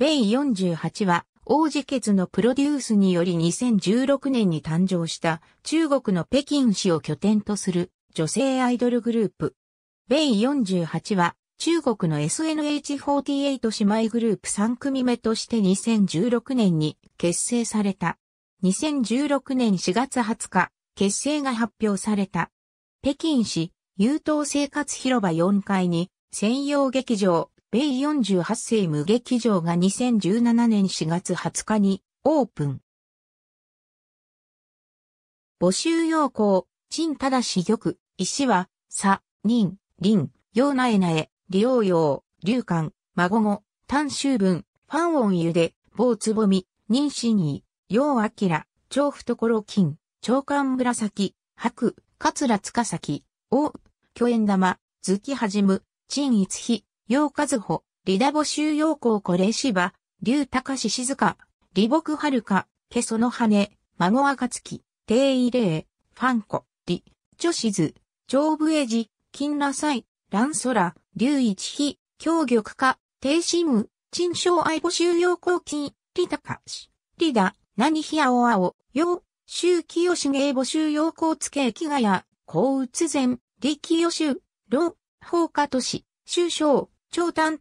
ベイ48は、王子ツのプロデュースにより2016年に誕生した中国の北京市を拠点とする女性アイドルグループ。ベイ48は中国の SNH48 姉妹グループ3組目として2016年に結成された。2016年4月20日、結成が発表された。北京市、優等生活広場4階に専用劇場、米48世無劇場が2017年4月20日にオープン。募集要項、陳だし玉、石は、さ、人、林、陽なえなえ、利用用、流感、孫語、単州文、ファンオンゆで、某つぼみ、妊娠意、陽あきら、長懐金、長官紫、白、桂つかさき、おう、巨円玉、月はじむ、陳逸妃、か和穂、リダボ州陽光コレシバ、竜高志静り李う遥か、けその羽、孫暁、定位霊、ファンコ、李、女子図、上部エジ、金羅祭、蘭空、竜一飛、京玉化、低心無、陳章愛募集陽光金、李高志、李田、何日青青、陽、周清う募集陽光付けきがや、高ろ、前、李清と老、しゅ都市、周章、超淡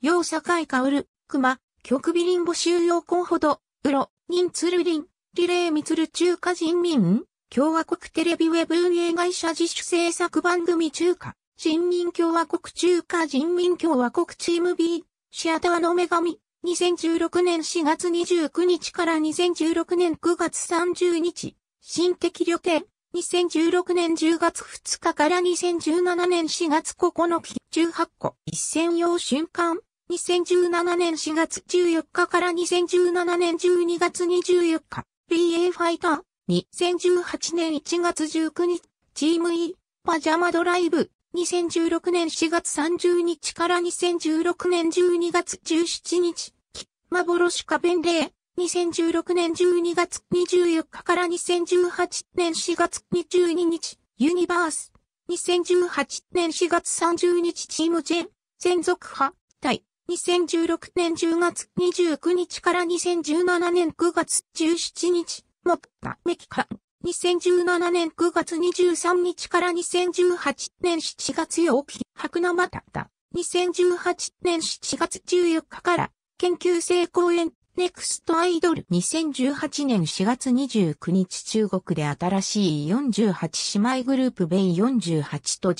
洋坂井香る、熊、極微林募集要項ほど、うろ、人鶴林、リレーミツル、中華人民、共和国テレビウェブ運営会社自主制作番組中華、人民共和国中華人民共和国チーム B、シアターの女神、2016年4月29日から2016年9月30日、新的旅程。2016年10月2日から2017年4月9日18個一戦用瞬間2017年4月14日から2017年12月24日 PA ファイター2018年1月19日チーム E パジャマドライブ2016年4月30日から2016年12月17日幻カン弁ー、2016年12月24日から2018年4月22日、ユニバース。2018年4月30日チーム J、専属派、対。2016年10月29日から2017年9月17日、モッパメキカ2017年9月23日から2018年7月8日、白生タタ。2018年7月14日から、研究生講演ネクストアイドル2018年4月29日中国で新しい48姉妹グループベイ48と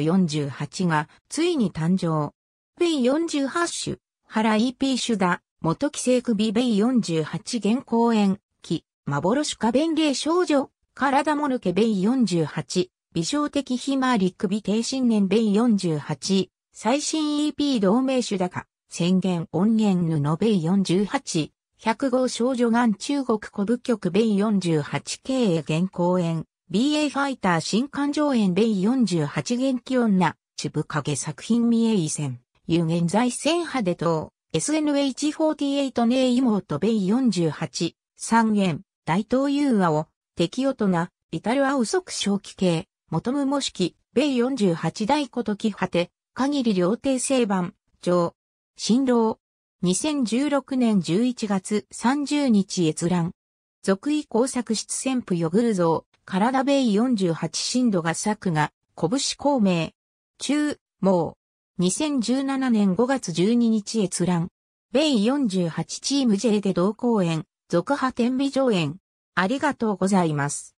GNZ48 がついに誕生。ベイ48種、原 EP 種だ、元寄生首ベイ48現公演、木、幻花弁芸少女、体もぬけベイ48、美少的ひまわり首低新年ベイ48、最新 EP 同盟種だか。宣言音源布米48、100少女眼中国古武局米 48K へ現公演、BA ファイター新刊上演米48元気女、ちぶかげ作品見重遺戦、有限財戦派で等、SNH48 ねえ妹米48、三元、大東優和を、敵大人、イタル青即正規系、求むもしき、米48大ことき果て、限り両帝正版、上、新郎。2016年11月30日閲覧。続意工作室旋風ヨグル像、体ベイ48震度が作が、拳孔明。中、もう。2017年5月12日閲覧。ベイ48チーム J で同公演、続派天美上演。ありがとうございます。